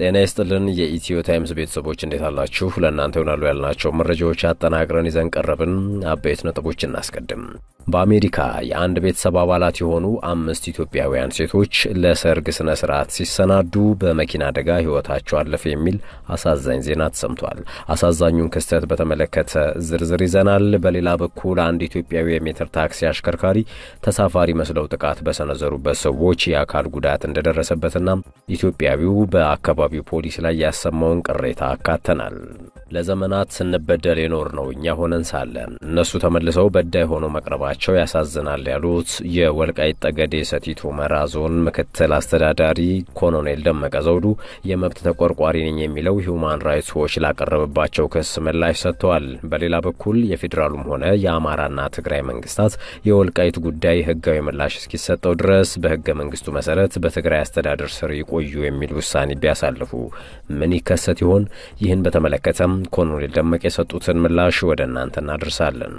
ጤና ይስጥልን የኢትዮ ታይምስ ቤተሰቦች እንዴት አላችሁ? ለእናንተ ይሆናሉ ያልናቸው መረጃዎች አጠናቅረን ይዘን ቀረብን። አበይት ነጥቦች እናስቀድም። በአሜሪካ የአንድ ቤተሰብ አባላት የሆኑ አምስት ኢትዮጵያውያን ሴቶች ለሰርግ ስነ ስርዓት ሲሰናዱ በመኪና አደጋ ህይወታቸው አለፈ የሚል አሳዛኝ ዜና ተሰምቷል። አሳዛኙን ክስተት በተመለከተ ዝርዝር ይዘናል። በሌላ በኩል አንድ ኢትዮጵያዊ የሜትር ታክሲ አሽከርካሪ ተሳፋሪ መስለው ጥቃት በሰነዘሩበት ሰዎች የአካል ጉዳት እንደደረሰበትና ኢትዮጵያዊው በአካባቢ በአካባቢው ፖሊስ ላይ ያሰማውን ቅሬታ አካተናል። ለዘመናት ስንበደል የኖር ነው እኛ ሆነን ሳለ እነሱ ተመልሰው በዳይ ሆኖ መቅረባቸው ያሳዝናል ያሉት የወልቃይት ጠገዴ ሰቲት ሁመራ ዞን ምክትል አስተዳዳሪ ኮሎኔል ደመቀ ዘውዱ የመብት ተቆርቋሪ ነኝ የሚለው ሂውማን ራይትስ ዎች ላቀረበባቸው ክስ ምላሽ ሰጥተዋል። በሌላ በኩል የፌዴራሉም ሆነ የአማራና ትግራይ መንግስታት የወልቃይት ጉዳይ ህጋዊ ምላሽ እስኪሰጠው ድረስ በህገ መንግስቱ መሰረት በትግራይ አስተዳደር ስር ይቆዩ የሚል ውሳኔ ቢያሳልፉ ምን ይከሰት ይሆን? ይህን በተመለከተም ኮሎኔል ደመቀ የሰጡትን ምላሽ ወደ እናንተ እናደርሳለን።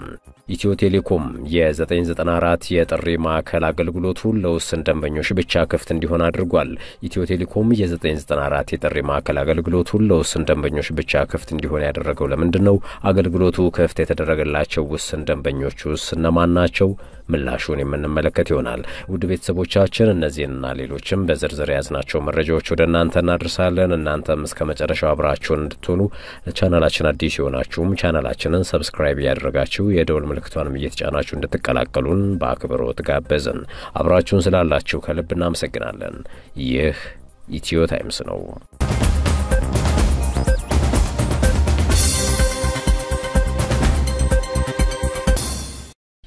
ኢትዮ ቴሌኮም የ994 የጥሪ ማዕከል አገልግሎቱን ለውስን ደንበኞች ብቻ ክፍት እንዲሆን አድርጓል። ኢትዮ ቴሌኮም የ994 የጥሪ ማዕከል አገልግሎቱን ለውስን ደንበኞች ብቻ ክፍት እንዲሆን ያደረገው ለምንድን ነው? አገልግሎቱ ክፍት የተደረገላቸው ውስን ደንበኞች ውስን እነማን ናቸው? ምላሹን የምንመለከት ይሆናል። ውድ ቤተሰቦቻችን እነዚህንና ሌሎችም በዝርዝር የያዝናቸው መረጃዎች ወደ እናንተ እናደርሳለን። እናንተም እስከ መጨረሻው አብራችሁን እንድትሆኑ ቻናላችን አዲስ የሆናችሁም ቻናላችንን ሰብስክራይብ እያደረጋችሁ የደውል ምልክቷንም እየተጫናችሁ እንድትቀላቀሉን በአክብሮት ጋበዝን። አብራችሁን ስላላችሁ ከልብ እናመሰግናለን። ይህ ኢትዮ ታይምስ ነው።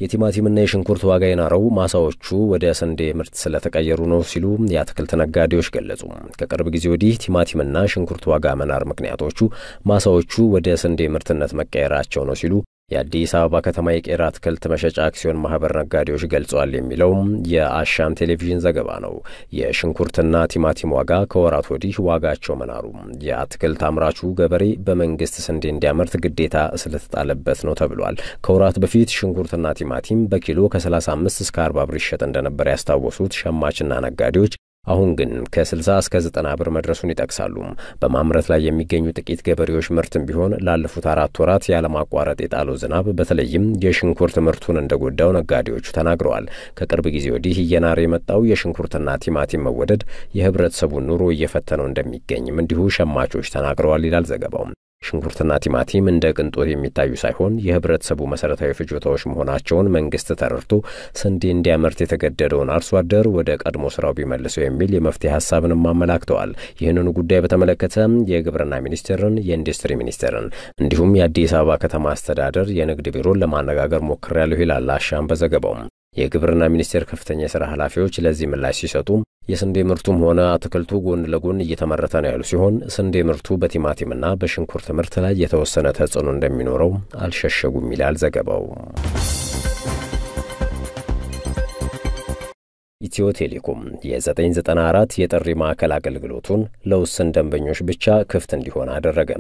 የቲማቲምና የሽንኩርት ዋጋ የናረው ማሳዎቹ ወደ ስንዴ ምርት ስለተቀየሩ ነው ሲሉ የአትክልት ነጋዴዎች ገለጹ። ከቅርብ ጊዜ ወዲህ ቲማቲምና ሽንኩርት ዋጋ መናር ምክንያቶቹ ማሳዎቹ ወደ ስንዴ ምርትነት መቀየራቸው ነው ሲሉ የአዲስ አበባ ከተማ የቄራ አትክልት መሸጫ አክሲዮን ማህበር ነጋዴዎች ገልጿል የሚለውም የአሻም ቴሌቪዥን ዘገባ ነው። የሽንኩርትና ቲማቲም ዋጋ ከወራት ወዲህ ዋጋቸው መናሩ የአትክልት አምራቹ ገበሬ በመንግስት ስንዴ እንዲያመርት ግዴታ ስለተጣለበት ነው ተብሏል። ከወራት በፊት ሽንኩርትና ቲማቲም በኪሎ ከ35 እስከ 40 ብር ይሸጥ እንደነበር ያስታወሱት ሸማችና ነጋዴዎች አሁን ግን ከ60 እስከ 90 ብር መድረሱን ይጠቅሳሉ። በማምረት ላይ የሚገኙ ጥቂት ገበሬዎች ምርትም ቢሆን ላለፉት አራት ወራት ያለማቋረጥ የጣለው ዝናብ በተለይም የሽንኩርት ምርቱን እንደጎዳው ነጋዴዎቹ ተናግረዋል። ከቅርብ ጊዜ ወዲህ እየናረ የመጣው የሽንኩርትና ቲማቲም መወደድ የህብረተሰቡን ኑሮ እየፈተነው እንደሚገኝም እንዲሁ ሸማቾች ተናግረዋል ይላል ዘገባው። ሽንኩርትና ቲማቲም እንደ ቅንጦት የሚታዩ ሳይሆን የህብረተሰቡ መሰረታዊ ፍጆታዎች መሆናቸውን መንግስት ተረድቶ ስንዴ እንዲያመርት የተገደደውን አርሶ አደር ወደ ቀድሞ ስራው ቢመልሰው የሚል የመፍትሄ ሀሳብንም አመላክተዋል። ይህንኑ ጉዳይ በተመለከተ የግብርና ሚኒስቴርን፣ የኢንዱስትሪ ሚኒስቴርን እንዲሁም የአዲስ አበባ ከተማ አስተዳደር የንግድ ቢሮን ለማነጋገር ሞክሬያለሁ ይላል አሻም በዘገባው። የግብርና ሚኒስቴር ከፍተኛ የስራ ኃላፊዎች ለዚህ ምላሽ ሲሰጡ የስንዴ ምርቱም ሆነ አትክልቱ ጎን ለጎን እየተመረተ ነው ያሉ ሲሆን ስንዴ ምርቱ በቲማቲምና በሽንኩርት ምርት ላይ የተወሰነ ተጽዕኖ እንደሚኖረው አልሸሸጉም ይላል ዘገባው። ኢትዮ ቴሌኮም የ994 የጥሪ ማዕከል አገልግሎቱን ለውስን ደንበኞች ብቻ ክፍት እንዲሆን አደረገ።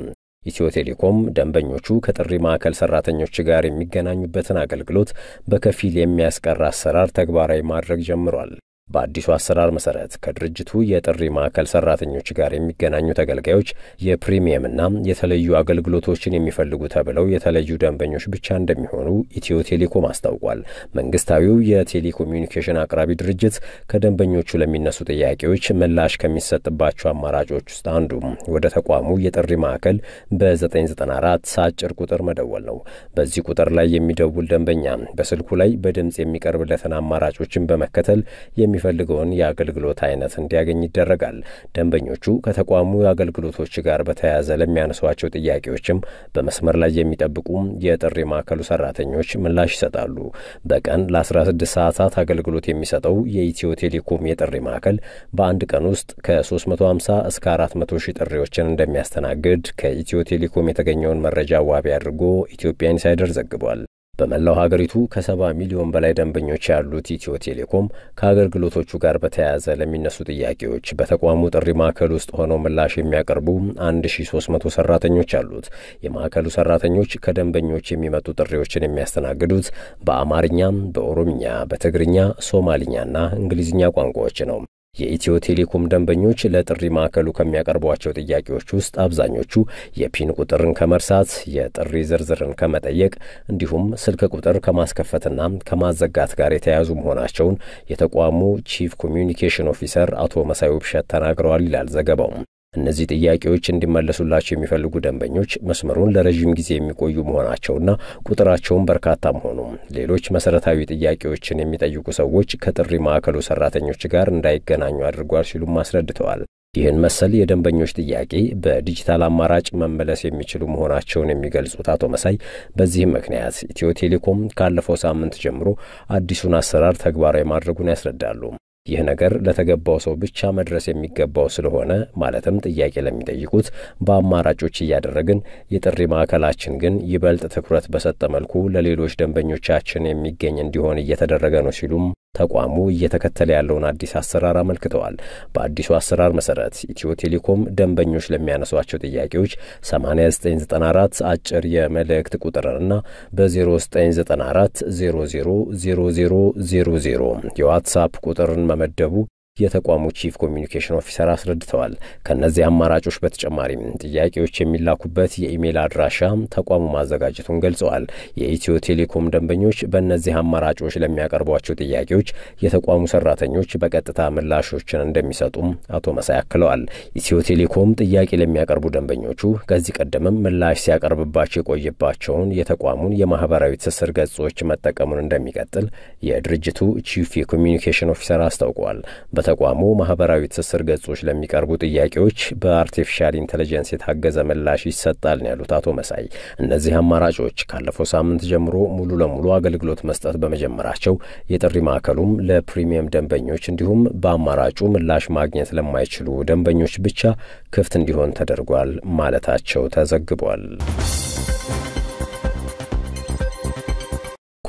ኢትዮ ቴሌኮም ደንበኞቹ ከጥሪ ማዕከል ሰራተኞች ጋር የሚገናኙበትን አገልግሎት በከፊል የሚያስቀር አሰራር ተግባራዊ ማድረግ ጀምሯል። በአዲሱ አሰራር መሰረት ከድርጅቱ የጥሪ ማዕከል ሰራተኞች ጋር የሚገናኙ ተገልጋዮች የፕሪሚየምና የተለዩ አገልግሎቶችን የሚፈልጉ ተብለው የተለዩ ደንበኞች ብቻ እንደሚሆኑ ኢትዮ ቴሌኮም አስታውቋል። መንግስታዊው የቴሌኮሚኒኬሽን አቅራቢ ድርጅት ከደንበኞቹ ለሚነሱ ጥያቄዎች ምላሽ ከሚሰጥባቸው አማራጮች ውስጥ አንዱ ወደ ተቋሙ የጥሪ ማዕከል በ994 አጭር ቁጥር መደወል ነው። በዚህ ቁጥር ላይ የሚደውል ደንበኛ በስልኩ ላይ በድምፅ የሚቀርብለትን አማራጮችን በመከተል የሚ የሚፈልገውን የአገልግሎት አይነት እንዲያገኝ ይደረጋል። ደንበኞቹ ከተቋሙ አገልግሎቶች ጋር በተያያዘ ለሚያነሷቸው ጥያቄዎችም በመስመር ላይ የሚጠብቁ የጥሪ ማዕከሉ ሰራተኞች ምላሽ ይሰጣሉ። በቀን ለ16 ሰዓታት አገልግሎት የሚሰጠው የኢትዮ ቴሌኮም የጥሪ ማዕከል በአንድ ቀን ውስጥ ከ350 እስከ 400 ሺህ ጥሪዎችን እንደሚያስተናግድ ከኢትዮ ቴሌኮም የተገኘውን መረጃ ዋቢ አድርጎ ኢትዮጵያ ኢንሳይደር ዘግቧል። በመላው ሀገሪቱ ከሰባ ሚሊዮን በላይ ደንበኞች ያሉት ኢትዮ ቴሌኮም ከአገልግሎቶቹ ጋር በተያያዘ ለሚነሱ ጥያቄዎች በተቋሙ ጥሪ ማዕከል ውስጥ ሆነው ምላሽ የሚያቀርቡ 1300 ሰራተኞች አሉት። የማዕከሉ ሰራተኞች ከደንበኞች የሚመጡ ጥሪዎችን የሚያስተናግዱት በአማርኛ፣ በኦሮምኛ፣ በትግርኛ፣ ሶማሊኛና እንግሊዝኛ ቋንቋዎች ነው። የኢትዮ ቴሌኮም ደንበኞች ለጥሪ ማዕከሉ ከሚያቀርቧቸው ጥያቄዎች ውስጥ አብዛኞቹ የፒን ቁጥርን ከመርሳት፣ የጥሪ ዝርዝርን ከመጠየቅ እንዲሁም ስልክ ቁጥር ከማስከፈትና ከማዘጋት ጋር የተያያዙ መሆናቸውን የተቋሙ ቺፍ ኮሚዩኒኬሽን ኦፊሰር አቶ መሳይ ውብሸት ተናግረዋል ይላል ዘገባው። እነዚህ ጥያቄዎች እንዲመለሱላቸው የሚፈልጉ ደንበኞች መስመሩን ለረዥም ጊዜ የሚቆዩ መሆናቸውና ቁጥራቸውን በርካታ መሆኑ፣ ሌሎች መሰረታዊ ጥያቄዎችን የሚጠይቁ ሰዎች ከጥሪ ማዕከሉ ሰራተኞች ጋር እንዳይገናኙ አድርጓል ሲሉም አስረድተዋል። ይህን መሰል የደንበኞች ጥያቄ በዲጂታል አማራጭ መመለስ የሚችሉ መሆናቸውን የሚገልጹት አቶ መሳይ በዚህም ምክንያት ኢትዮ ቴሌኮም ካለፈው ሳምንት ጀምሮ አዲሱን አሰራር ተግባራዊ ማድረጉን ያስረዳሉ። ይህ ነገር ለተገባው ሰው ብቻ መድረስ የሚገባው ስለሆነ ማለትም ጥያቄ ለሚጠይቁት በአማራጮች እያደረግን የጥሪ ማዕከላችን ግን ይበልጥ ትኩረት በሰጠ መልኩ ለሌሎች ደንበኞቻችን የሚገኝ እንዲሆን እየተደረገ ነው ሲሉም ተቋሙ እየተከተለ ያለውን አዲስ አሰራር አመልክተዋል። በአዲሱ አሰራር መሰረት ኢትዮ ቴሌኮም ደንበኞች ለሚያነሷቸው ጥያቄዎች 8994 አጭር የመልእክት ቁጥርንና በ0994 000000 የዋትሳፕ ቁጥርን መመደቡ የተቋሙ ቺፍ ኮሚኒኬሽን ኦፊሰር አስረድተዋል። ከእነዚህ አማራጮች በተጨማሪም ጥያቄዎች የሚላኩበት የኢሜይል አድራሻ ተቋሙ ማዘጋጀቱን ገልጸዋል። የኢትዮ ቴሌኮም ደንበኞች በእነዚህ አማራጮች ለሚያቀርቧቸው ጥያቄዎች የተቋሙ ሰራተኞች በቀጥታ ምላሾችን እንደሚሰጡም አቶ መሳይ አክለዋል። ኢትዮ ቴሌኮም ጥያቄ ለሚያቀርቡ ደንበኞቹ ከዚህ ቀደምም ምላሽ ሲያቀርብባቸው የቆየባቸውን የተቋሙን የማህበራዊ ትስስር ገጾች መጠቀሙን እንደሚቀጥል የድርጅቱ ቺፍ የኮሚኒኬሽን ኦፊሰር አስታውቀዋል። በተቋሙ ማህበራዊ ትስስር ገጾች ለሚቀርቡ ጥያቄዎች በአርቲፊሻል ኢንቴሊጀንስ የታገዘ ምላሽ ይሰጣል ያሉት አቶ መሳይ። እነዚህ አማራጮች ካለፈው ሳምንት ጀምሮ ሙሉ ለሙሉ አገልግሎት መስጠት በመጀመራቸው የጥሪ ማዕከሉም ለፕሪሚየም ደንበኞች እንዲሁም በአማራጩ ምላሽ ማግኘት ለማይችሉ ደንበኞች ብቻ ክፍት እንዲሆን ተደርጓል ማለታቸው ተዘግቧል።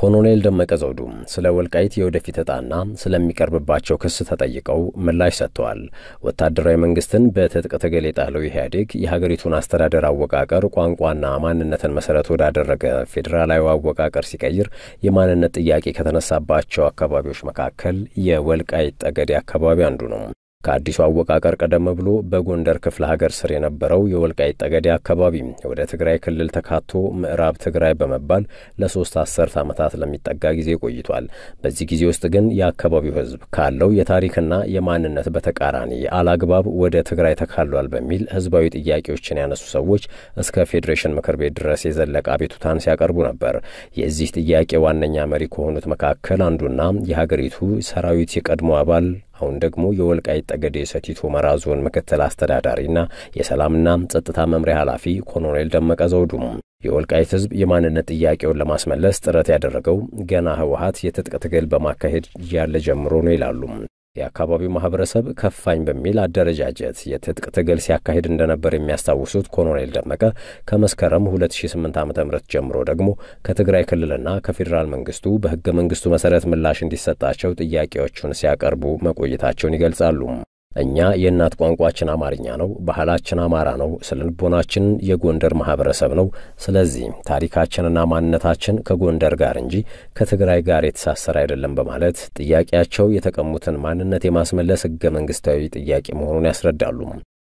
ኮሎኔል ደመቀ ዘውዱ ስለ ወልቃይት የወደፊት ዕጣና ስለሚቀርብባቸው ክስ ተጠይቀው ምላሽ ሰጥተዋል። ወታደራዊ መንግስትን በትጥቅ ትግል የጣለው ኢህአዴግ የሀገሪቱን አስተዳደር አወቃቀር ቋንቋና ማንነትን መሰረት ወዳደረገ ፌዴራላዊ አወቃቀር ሲቀይር የማንነት ጥያቄ ከተነሳባቸው አካባቢዎች መካከል የወልቃይት ጠገዴ አካባቢ አንዱ ነው። ከአዲሱ አወቃቀር ቀደም ብሎ በጎንደር ክፍለ ሀገር ስር የነበረው የወልቃይት ጠገዴ አካባቢ ወደ ትግራይ ክልል ተካቶ ምዕራብ ትግራይ በመባል ለሶስት አስርት ዓመታት ለሚጠጋ ጊዜ ቆይቷል። በዚህ ጊዜ ውስጥ ግን የአካባቢው ህዝብ ካለው የታሪክና የማንነት በተቃራኒ አላግባብ ወደ ትግራይ ተካሏል በሚል ህዝባዊ ጥያቄዎችን ያነሱ ሰዎች እስከ ፌዴሬሽን ምክር ቤት ድረስ የዘለቀ አቤቱታን ሲያቀርቡ ነበር። የዚህ ጥያቄ ዋነኛ መሪ ከሆኑት መካከል አንዱና የሀገሪቱ ሰራዊት የቀድሞ አባል አሁን ደግሞ የወልቃይት ጠገዴ ሰቲት ሁመራ ዞን ምክትል አስተዳዳሪና የሰላምና ጸጥታ መምሪያ ኃላፊ ኮሎኔል ደመቀ ዘውዱም የወልቃይት ሕዝብ የማንነት ጥያቄውን ለማስመለስ ጥረት ያደረገው ገና ህወሀት የትጥቅ ትግል በማካሄድ ያለ ጀምሮ ነው ይላሉ። የአካባቢው ማህበረሰብ ከፋኝ በሚል አደረጃጀት የትጥቅ ትግል ሲያካሂድ እንደነበር የሚያስታውሱት ኮሎኔል ደመቀ ከመስከረም 2008 ዓ ም ጀምሮ ደግሞ ከትግራይ ክልልና ከፌዴራል መንግስቱ በህገ መንግስቱ መሰረት ምላሽ እንዲሰጣቸው ጥያቄዎቹን ሲያቀርቡ መቆየታቸውን ይገልጻሉ። እኛ የእናት ቋንቋችን አማርኛ ነው፣ ባህላችን አማራ ነው፣ ስነ ልቦናችን የጎንደር ማህበረሰብ ነው። ስለዚህ ታሪካችንና ማንነታችን ከጎንደር ጋር እንጂ ከትግራይ ጋር የተሳሰረ አይደለም በማለት ጥያቄያቸው የተቀሙትን ማንነት የማስመለስ ህገ መንግስታዊ ጥያቄ መሆኑን ያስረዳሉ።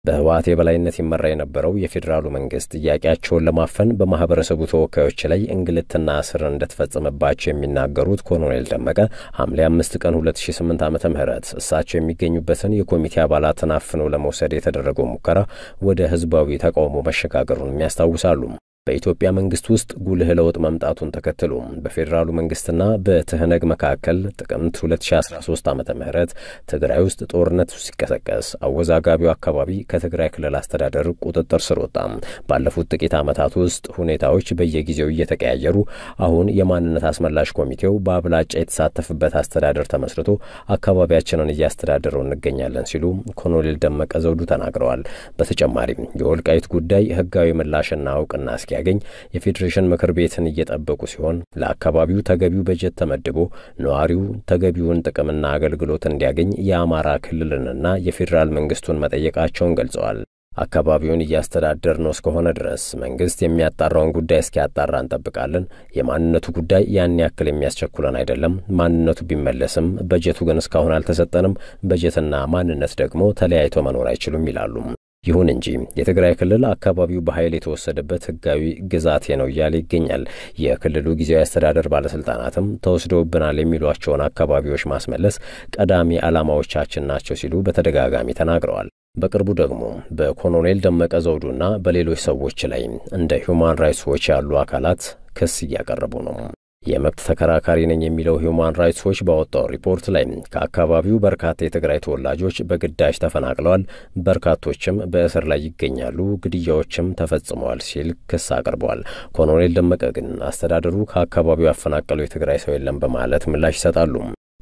በህወሀት የበላይነት ይመራ የነበረው የፌዴራሉ መንግስት ጥያቄያቸውን ለማፈን በማህበረሰቡ ተወካዮች ላይ እንግልትና እስር እንደተፈጸመባቸው የሚናገሩት ኮሎኔል ደመቀ ሐምሌ አምስት ቀን 2008 ዓ ም እሳቸው የሚገኙበትን የኮሚቴ አባላትን አፍኖ ለመውሰድ የተደረገው ሙከራ ወደ ህዝባዊ ተቃውሞ መሸጋገሩንም ያስታውሳሉ። በኢትዮጵያ መንግስት ውስጥ ጉልህ ለውጥ መምጣቱን ተከትሎ በፌዴራሉ መንግስትና በትህነግ መካከል ጥቅምት 2013 ዓ ም ትግራይ ውስጥ ጦርነት ሲቀሰቀስ አወዛጋቢው አካባቢ ከትግራይ ክልል አስተዳደር ቁጥጥር ስር ወጣ። ባለፉት ጥቂት ዓመታት ውስጥ ሁኔታዎች በየጊዜው እየተቀያየሩ አሁን የማንነት አስመላሽ ኮሚቴው በአብላጫ የተሳተፍበት አስተዳደር ተመስርቶ አካባቢያችንን እያስተዳደረው እንገኛለን ሲሉ ኮሎኔል ደመቀ ዘውዱ ተናግረዋል። በተጨማሪም የወልቃይት ጉዳይ ህጋዊ ምላሽና እውቅና እስኪ ሲያገኝ የፌዴሬሽን ምክር ቤትን እየጠበቁ ሲሆን ለአካባቢው ተገቢው በጀት ተመድቦ ነዋሪው ተገቢውን ጥቅምና አገልግሎት እንዲያገኝ የአማራ ክልልንና የፌዴራል መንግስቱን መጠየቃቸውን ገልጸዋል። አካባቢውን እያስተዳደር ነው እስከሆነ ድረስ መንግስት የሚያጣራውን ጉዳይ እስኪያጣራ እንጠብቃለን። የማንነቱ ጉዳይ ያን ያክል የሚያስቸኩለን አይደለም። ማንነቱ ቢመለስም በጀቱ ግን እስካሁን አልተሰጠንም። በጀትና ማንነት ደግሞ ተለያይቶ መኖር አይችሉም ይላሉም። ይሁን እንጂ የትግራይ ክልል አካባቢው በኃይል የተወሰደበት ህጋዊ ግዛቴ ነው እያለ ይገኛል። የክልሉ ጊዜያዊ አስተዳደር ባለስልጣናትም ተወስደውብናል የሚሏቸውን አካባቢዎች ማስመለስ ቀዳሚ ዓላማዎቻችን ናቸው ሲሉ በተደጋጋሚ ተናግረዋል። በቅርቡ ደግሞ በኮሎኔል ደመቀ ዘውዱና በሌሎች ሰዎች ላይ እንደ ሁማን ራይትስ ዎች ያሉ አካላት ክስ እያቀረቡ ነው። የመብት ተከራካሪ ነኝ የሚለው ሂውማን ራይትስ ዎች ባወጣው ሪፖርት ላይ ከአካባቢው በርካታ የትግራይ ተወላጆች በግዳጅ ተፈናቅለዋል፣ በርካቶችም በእስር ላይ ይገኛሉ፣ ግድያዎችም ተፈጽመዋል ሲል ክስ አቅርበዋል። ኮሎኔል ደመቀ ግን አስተዳደሩ ከአካባቢው ያፈናቀለው የትግራይ ሰው የለም በማለት ምላሽ ይሰጣሉ።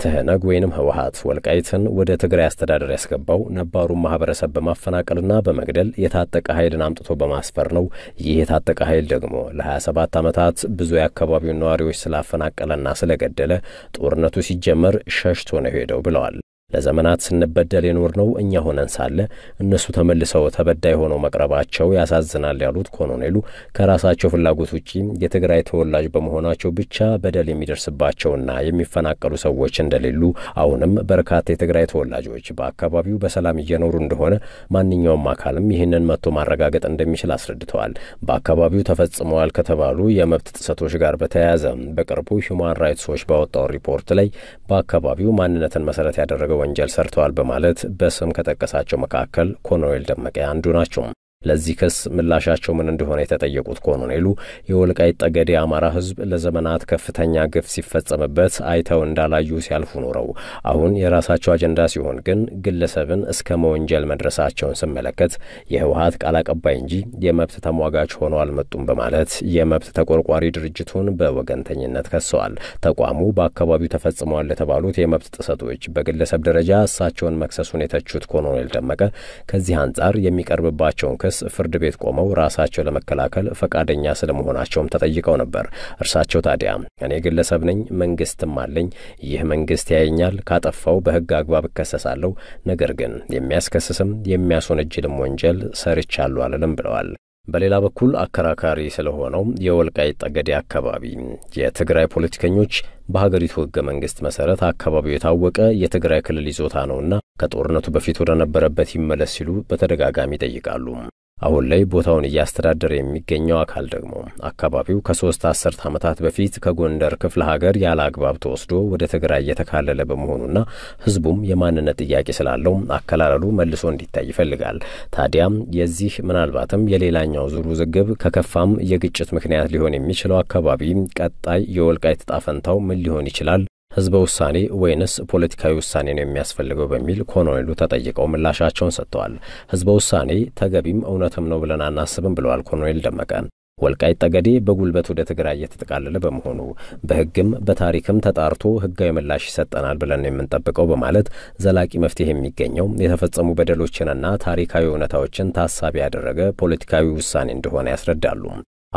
ትህነግ ወይንም ህወሀት ወልቃይትን ወደ ትግራይ አስተዳደር ያስገባው ነባሩን ማህበረሰብ በማፈናቀልና በመግደል የታጠቀ ኃይልን አምጥቶ በማስፈር ነው። ይህ የታጠቀ ኃይል ደግሞ ለ27 ዓመታት ብዙ የአካባቢውን ነዋሪዎች ስላፈናቀለና ስለገደለ ጦርነቱ ሲጀመር ሸሽቶ ነው ሄደው ብለዋል። ለዘመናት ስንበደል ነው እኛ ሆነን ሳለ እነሱ ተመልሰው ተበዳይ ሆነው መቅረባቸው ያሳዝናል ያሉት ኮሎኔሉ ከራሳቸው ፍላጎት ውጪ የትግራይ ተወላጅ በመሆናቸው ብቻ በደል የሚደርስባቸውና የሚፈናቀሉ ሰዎች እንደሌሉ፣ አሁንም በርካታ የትግራይ ተወላጆች በአካባቢው በሰላም እየኖሩ እንደሆነ ማንኛውም አካልም ይህንን መጥቶ ማረጋገጥ እንደሚችል አስረድተዋል። በአካባቢው ተፈጽመዋል ከተባሉ የመብት ጥሰቶች ጋር በተያያዘ በቅርቡ ሁማን ራይትስ ዎች ባወጣው ሪፖርት ላይ በአካባቢው ማንነትን መሰረት ያደረገው ወንጀል ሰርተዋል በማለት በስም ከጠቀሳቸው መካከል ኮሎኔል ደመቀ አንዱ ናቸው። ለዚህ ክስ ምላሻቸው ምን እንደሆነ የተጠየቁት ኮሎኔሉ የወልቃይት ጠገዴ የአማራ ህዝብ ለዘመናት ከፍተኛ ግፍ ሲፈጸምበት አይተው እንዳላዩ ሲያልፉ ኖረው አሁን የራሳቸው አጀንዳ ሲሆን ግን ግለሰብን እስከ መወንጀል መድረሳቸውን ስመለከት የህወሀት ቃል አቀባይ እንጂ የመብት ተሟጋች ሆኖ አልመጡም በማለት የመብት ተቆርቋሪ ድርጅቱን በወገንተኝነት ከሰዋል። ተቋሙ በአካባቢው ተፈጽመዋል የተባሉት የመብት ጥሰቶች በግለሰብ ደረጃ እሳቸውን መክሰሱን የተቹት ኮሎኔል ደመቀ ከዚህ አንጻር የሚቀርብባቸውን ክስ ክስ ፍርድ ቤት ቆመው ራሳቸው ለመከላከል ፈቃደኛ ስለመሆናቸውም ተጠይቀው ነበር። እርሳቸው ታዲያ እኔ ግለሰብ ነኝ፣ መንግስትም አለኝ። ይህ መንግስት ያየኛል፣ ካጠፋው በህግ አግባብ እከሰሳለሁ። ነገር ግን የሚያስከስስም የሚያስወነጅልም ወንጀል ሰርቻለሁ አልልም ብለዋል። በሌላ በኩል አከራካሪ ስለሆነው የወልቃይት ጠገዴ አካባቢ የትግራይ ፖለቲከኞች በሀገሪቱ ህገ መንግስት መሰረት አካባቢው የታወቀ የትግራይ ክልል ይዞታ ነውና ከጦርነቱ በፊት ወደነበረበት ይመለስ ሲሉ በተደጋጋሚ ይጠይቃሉ። አሁን ላይ ቦታውን እያስተዳደረ የሚገኘው አካል ደግሞ አካባቢው ከሶስት አስርት ዓመታት በፊት ከጎንደር ክፍለ ሀገር ያለ አግባብ ተወስዶ ወደ ትግራይ እየተካለለ በመሆኑና ሕዝቡም የማንነት ጥያቄ ስላለው አከላለሉ መልሶ እንዲታይ ይፈልጋል። ታዲያም የዚህ ምናልባትም የሌላኛው ዙር ውዝግብ ከከፋም የግጭት ምክንያት ሊሆን የሚችለው አካባቢ ቀጣይ የወልቃይት ዕጣ ፈንታው ምን ሊሆን ይችላል ህዝበ ውሳኔ ወይንስ ፖለቲካዊ ውሳኔ ነው የሚያስፈልገው በሚል ኮሎኔሉ ተጠይቀው ምላሻቸውን ሰጥተዋል። ህዝበ ውሳኔ ተገቢም እውነትም ነው ብለን አናስብም ብለዋል ኮሎኔል ደመቀ። ወልቃይ ጠገዴ በጉልበት ወደ ትግራይ እየተጠቃለለ በመሆኑ በህግም በታሪክም ተጣርቶ ህጋዊ ምላሽ ይሰጠናል ብለን የምንጠብቀው በማለት ዘላቂ መፍትሄ የሚገኘው የተፈጸሙ በደሎችንና ታሪካዊ እውነታዎችን ታሳቢ ያደረገ ፖለቲካዊ ውሳኔ እንደሆነ ያስረዳሉ።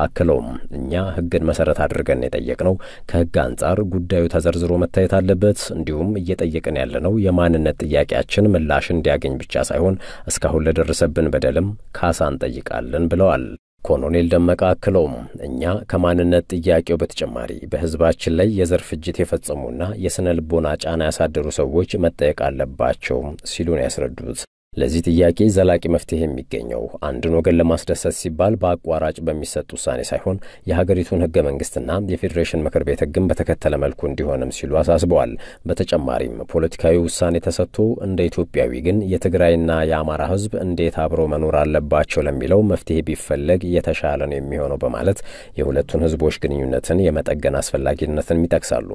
አክለውም እኛ ህግን መሰረት አድርገን የጠየቅነው ከህግ አንጻር ጉዳዩ ተዘርዝሮ መታየት አለበት፣ እንዲሁም እየጠየቅን ያለነው የማንነት ጥያቄያችን ምላሽ እንዲያገኝ ብቻ ሳይሆን እስካሁን ለደረሰብን በደልም ካሳ እንጠይቃለን ብለዋል። ኮሎኔል ደመቀ አክለውም እኛ ከማንነት ጥያቄው በተጨማሪ በህዝባችን ላይ የዘር ፍጅት የፈጸሙና የስነ ልቦና ጫና ያሳደሩ ሰዎች መጠየቅ አለባቸው ሲሉን ያስረዱት። ለዚህ ጥያቄ ዘላቂ መፍትሄ የሚገኘው አንድን ወገን ለማስደሰት ሲባል በአቋራጭ በሚሰጥ ውሳኔ ሳይሆን የሀገሪቱን ህገ መንግስትና የፌዴሬሽን ምክር ቤት ህግን በተከተለ መልኩ እንዲሆንም ሲሉ አሳስበዋል። በተጨማሪም ፖለቲካዊ ውሳኔ ተሰጥቶ እንደ ኢትዮጵያዊ ግን የትግራይና የአማራ ህዝብ እንዴት አብሮ መኖር አለባቸው ለሚለው መፍትሄ ቢፈለግ የተሻለ ነው የሚሆነው በማለት የሁለቱን ህዝቦች ግንኙነትን የመጠገን አስፈላጊነትን ይጠቅሳሉ።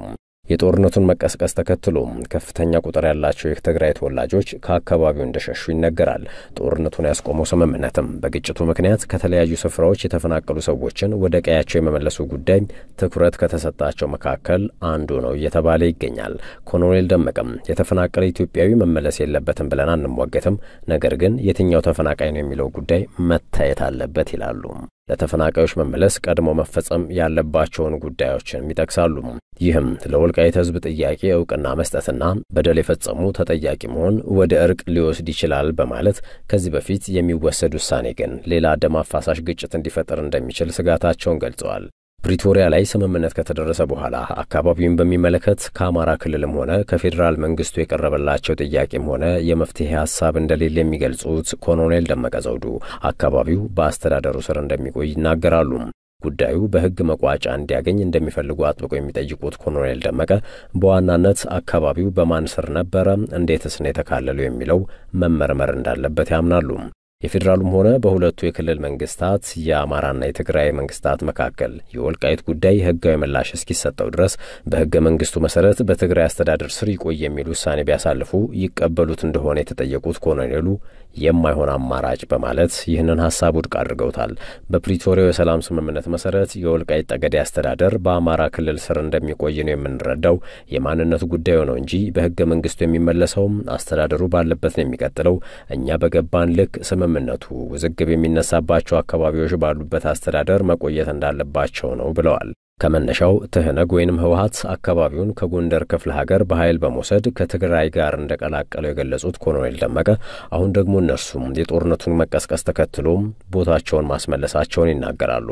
የጦርነቱን መቀስቀስ ተከትሎ ከፍተኛ ቁጥር ያላቸው የትግራይ ተወላጆች ከአካባቢው እንደሸሹ ይነገራል። ጦርነቱን ያስቆመው ስምምነትም በግጭቱ ምክንያት ከተለያዩ ስፍራዎች የተፈናቀሉ ሰዎችን ወደ ቀያቸው የመመለሱ ጉዳይ ትኩረት ከተሰጣቸው መካከል አንዱ ነው እየተባለ ይገኛል። ኮሎኔል ደመቀም የተፈናቀለ ኢትዮጵያዊ መመለስ የለበትም ብለን አንሟገትም፣ ነገር ግን የትኛው ተፈናቃይ ነው የሚለው ጉዳይ መታየት አለበት ይላሉ። ለተፈናቃዮች መመለስ ቀድሞ መፈጸም ያለባቸውን ጉዳዮችንም ይጠቅሳሉ። ይህም ለወልቃይት ሕዝብ ጥያቄ እውቅና መስጠትና በደል የፈጸሙ ተጠያቂ መሆን ወደ እርቅ ሊወስድ ይችላል በማለት ከዚህ በፊት የሚወሰድ ውሳኔ ግን ሌላ ደም አፋሳሽ ግጭት እንዲፈጠር እንደሚችል ስጋታቸውን ገልጸዋል። ፕሪቶሪያ ላይ ስምምነት ከተደረሰ በኋላ አካባቢውን በሚመለከት ከአማራ ክልልም ሆነ ከፌዴራል መንግስቱ የቀረበላቸው ጥያቄም ሆነ የመፍትሄ ሀሳብ እንደሌለ የሚገልጹት ኮሎኔል ደመቀ ዘውዱ አካባቢው በአስተዳደሩ ስር እንደሚቆይ ይናገራሉ። ጉዳዩ በህግ መቋጫ እንዲያገኝ እንደሚፈልጉ አጥብቆ የሚጠይቁት ኮሎኔል ደመቀ በዋናነት አካባቢው በማን ስር ነበረ፣ እንዴትስ ነው የተካለለው የሚለው መመርመር እንዳለበት ያምናሉ። የፌዴራሉም ሆነ በሁለቱ የክልል መንግስታት የአማራና የትግራይ መንግስታት መካከል የወልቃይት ጉዳይ ህጋዊ ምላሽ እስኪሰጠው ድረስ በህገ መንግስቱ መሰረት በትግራይ አስተዳደር ስር ይቆይ የሚል ውሳኔ ቢያሳልፉ ይቀበሉት እንደሆነ የተጠየቁት ኮሎኔሉ የማይሆን አማራጭ በማለት ይህንን ሀሳብ ውድቅ አድርገውታል። በፕሪቶሪያው የሰላም ስምምነት መሰረት የወልቃይት ጠገዴ አስተዳደር በአማራ ክልል ስር እንደሚቆይ ነው የምንረዳው። የማንነቱ ጉዳዩ ነው እንጂ በህገ መንግስቱ የሚመለሰውም አስተዳደሩ ባለበት ነው የሚቀጥለው። እኛ በገባን ልክ ስምምነ ስምምነቱ ውዝግብ የሚነሳባቸው አካባቢዎች ባሉበት አስተዳደር መቆየት እንዳለባቸው ነው ብለዋል። ከመነሻው ትህነግ ወይንም ህወሀት አካባቢውን ከጎንደር ክፍለ ሀገር በኃይል በመውሰድ ከትግራይ ጋር እንደቀላቀለው የገለጹት ኮሎኔል ደመቀ አሁን ደግሞ እነርሱም የጦርነቱን መቀስቀስ ተከትሎም ቦታቸውን ማስመለሳቸውን ይናገራሉ።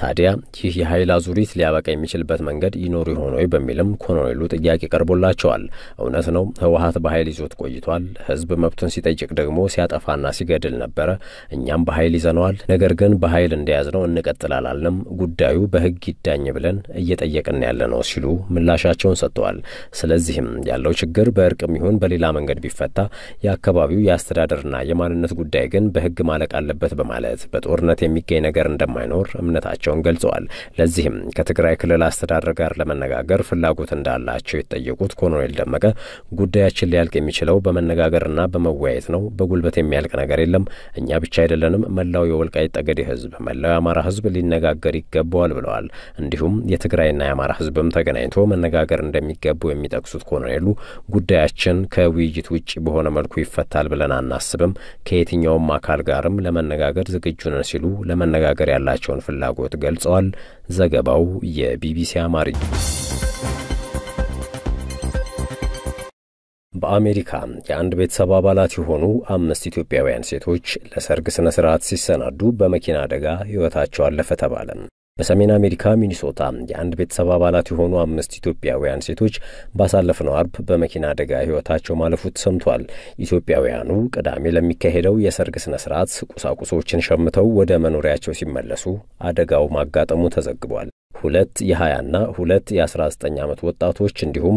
ታዲያ ይህ የኃይል አዙሪት ሊያበቃ የሚችልበት መንገድ ይኖር ይሆን ወይ በሚልም ኮሎኔሉ ጥያቄ ቀርቦላቸዋል። እውነት ነው ህወሀት በኃይል ይዞት ቆይቷል። ህዝብ መብቱን ሲጠይቅ ደግሞ ሲያጠፋና ሲገድል ነበረ። እኛም በኃይል ይዘነዋል። ነገር ግን በኃይል እንደያዝነው እንቀጥል አላልንም። ጉዳዩ በህግ ይዳኝ ብለን እየጠየቅን ያለ ነው ሲሉ ምላሻቸውን ሰጥተዋል። ስለዚህም ያለው ችግር በእርቅም ይሁን በሌላ መንገድ ቢፈታ የአካባቢው የአስተዳደርና የማንነት ጉዳይ ግን በህግ ማለቅ አለበት በማለት በጦርነት የሚገኝ ነገር እንደማይኖር እምነታቸው መሆናቸውን ገልጸዋል። ለዚህም ከትግራይ ክልል አስተዳደር ጋር ለመነጋገር ፍላጎት እንዳላቸው የተጠየቁት ኮሎኔል ደመቀ ጉዳያችን ሊያልቅ የሚችለው በመነጋገርና በመወያየት ነው። በጉልበት የሚያልቅ ነገር የለም። እኛ ብቻ አይደለንም። መላው የወልቃይት ጠገዴ ህዝብ፣ መላው የአማራ ህዝብ ሊነጋገር ይገባዋል ብለዋል። እንዲሁም የትግራይና የአማራ ህዝብም ተገናኝቶ መነጋገር እንደሚገቡ የሚጠቅሱት ኮሎኔሉ ጉዳያችን ከውይይት ውጭ በሆነ መልኩ ይፈታል ብለን አናስብም። ከየትኛውም አካል ጋርም ለመነጋገር ዝግጁ ነን ሲሉ ለመነጋገር ያላቸውን ፍላጎት ገልጸዋል። ዘገባው የቢቢሲ አማርኛ። በአሜሪካ የአንድ ቤተሰብ አባላት የሆኑ አምስት ኢትዮጵያውያን ሴቶች ለሰርግ ስነ ስርዓት ሲሰናዱ በመኪና አደጋ ሕይወታቸው አለፈ ተባለ። በሰሜን አሜሪካ ሚኒሶታ የአንድ ቤተሰብ አባላት የሆኑ አምስት ኢትዮጵያውያን ሴቶች ባሳለፍነው አርብ በመኪና አደጋ ሕይወታቸው ማለፉ ተሰምቷል። ኢትዮጵያውያኑ ቅዳሜ ለሚካሄደው የሰርግ ስነ ስርዓት ቁሳቁሶችን ሸምተው ወደ መኖሪያቸው ሲመለሱ አደጋው ማጋጠሙ ተዘግቧል። ሁለት የ20ና ሁለት የ19 ዓመት ወጣቶች እንዲሁም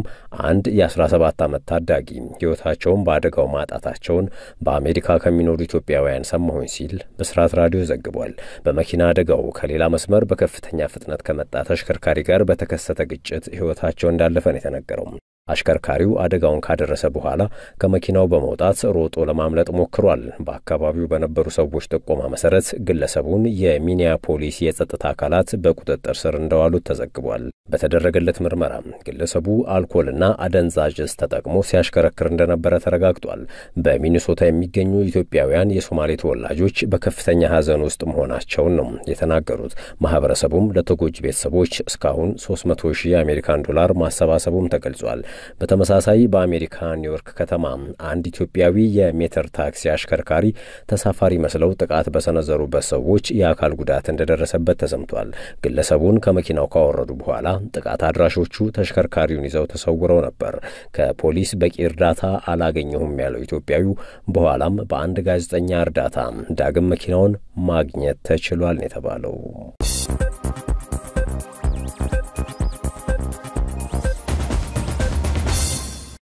አንድ የ17 ዓመት ታዳጊ ሕይወታቸውን በአደጋው ማጣታቸውን በአሜሪካ ከሚኖሩ ኢትዮጵያውያን ሰማሁኝ ሲል ብስራት ራዲዮ ዘግቧል። በመኪና አደጋው ከሌላ መስመር በከፍተኛ ፍጥነት ከመጣ ተሽከርካሪ ጋር በተከሰተ ግጭት ሕይወታቸው እንዳለፈ ነው የተነገረው። አሽከርካሪው አደጋውን ካደረሰ በኋላ ከመኪናው በመውጣት ሮጦ ለማምለጥ ሞክሯል። በአካባቢው በነበሩ ሰዎች ጥቆማ መሰረት ግለሰቡን የሚኒያፖሊስ የጸጥታ አካላት በቁጥጥር ስር እንደዋሉት ተዘግቧል። በተደረገለት ምርመራ ግለሰቡ አልኮልና አደንዛዥ እጽ ተጠቅሞ ሲያሽከረክር እንደነበረ ተረጋግጧል። በሚኒሶታ የሚገኙ ኢትዮጵያውያን የሶማሌ ተወላጆች በከፍተኛ ሐዘን ውስጥ መሆናቸውን ነው የተናገሩት። ማህበረሰቡም ለተጎጂ ቤተሰቦች እስካሁን 300 ሺህ የአሜሪካን ዶላር ማሰባሰቡም ተገልጿል። በተመሳሳይ በአሜሪካ ኒውዮርክ ከተማ አንድ ኢትዮጵያዊ የሜትር ታክሲ አሽከርካሪ ተሳፋሪ መስለው ጥቃት በሰነዘሩበት ሰዎች የአካል ጉዳት እንደደረሰበት ተሰምቷል። ግለሰቡን ከመኪናው ካወረዱ በኋላ ጥቃት አድራሾቹ ተሽከርካሪውን ይዘው ተሰውረው ነበር። ከፖሊስ በቂ እርዳታ አላገኘሁም ያለው ኢትዮጵያዊው በኋላም በአንድ ጋዜጠኛ እርዳታ ዳግም መኪናውን ማግኘት ተችሏል ነው የተባለው።